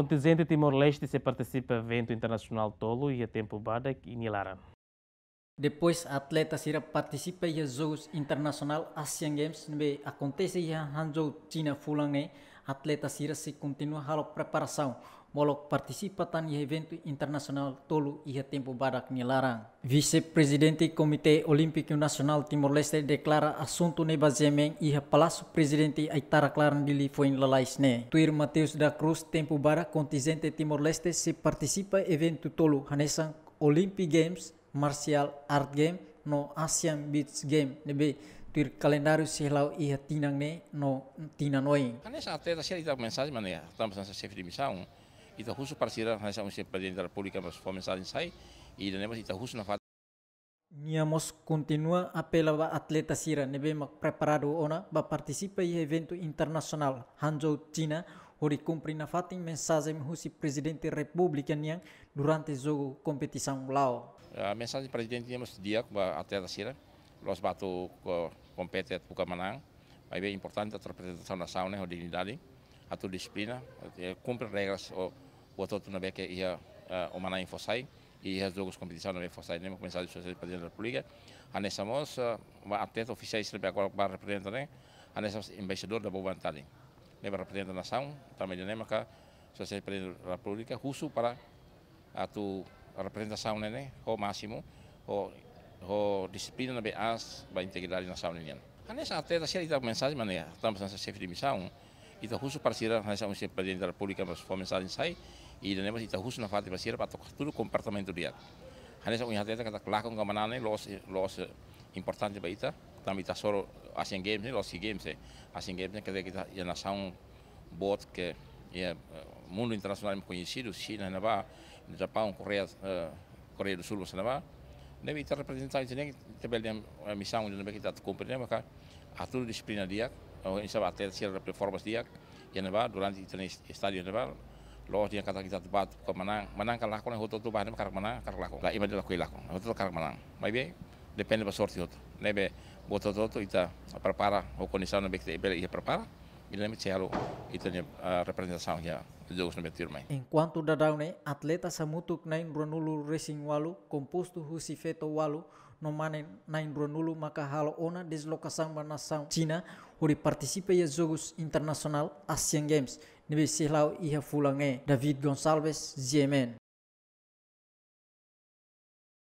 Contingente Timor-Leste se participa evento internacional Tolo e a tempo Badak e Nilara. Depois, atletas irão participar dos Jogos Internacional Asian Games, que acontece em Hangzhou, China, Fulangue. Atletas irá se continuar a preparação. Molok participa do evento internacional tolo e tempo badak nilarang. Vice-presidente do Comitê Olímpico Nacional Timor-Leste declara assunto neba zemeng e palácio presidente Aitara Claran dili foi em Tuir Mateus da Cruz, tempo badak contingente Timor-Leste se participa evento tolo Hanesang Olympic Games martial art game no asian Beach game nebe tur calendário si lau iha tinang ne no tina noi ane sa te tasia ita mensagem mane tam sa chefe de missão ita husu parsira na sa musi presiden da mas foi mensagem sai e da ita husu na fat Niamos apela ba atleta sira nebe mak preparado ona ba partisipa i eventu internasional Hangzhou China hori kumpri na fatin mensagem husi presidente yang, durante jogo kompetisang lao a Mensaj presiden ini mesti dia até da nós los competente, compete buka menang, mas é importante a representação da né, a dignidade, a tua disciplina, eh, cumpre regras o o outro na beca ia eh, o maná em Fossai e as duas competições na Fossai, né, começar a ser presidente da República, a nessamos até oficiais da qual vai representar, né, a nessa embaixador da boa vontade, né, representa a nação, também a sociedade da República, russo para a tua representação né, o máximo, o, o disciplina de as da integridade nacional indiana. Nessa até da série da mensagem maneira, estamos nessa chefe de missão, e da justo para ser nessa um presidente da República para sua mensagem sai, e é e da justo na parte para ser para todo o comportamento dele. Nessa unha atleta que está claro com a los los importante para ita, também está só Asian Games, eh, los Games, eh. Asian Games que da nação bot que é mundo internacionalmente conhecido, China, Navá, Japão, Coreia, eh, Coreia do Sul, você Navá, deve estar representado nem também a missão de que está cumprindo, mas a toda disciplina dia, em sabe até ser a performance dia, e Navá durante o e estádio Navá, logo dia kata kita tempat ke menang, menang kalah kau hotel tu bahan karak menang, karak laku, lah ibadah laku laku, hotel karak menang, baik depende da sorte hotel, nebe botototo ita e prepara, o condição na bekte ibele iya prepara, Guilherme Cielo, Italia, a representação representasinya dos jogos no In quanto da Daune, atleta samutuk nain runulu racing walu, composto feto walu, no manen nain ronulu maka halo ona deslocação ba nação China, uri participa ia internasional Asian Games, nibe lau iha fulange David Gonsalves GMN.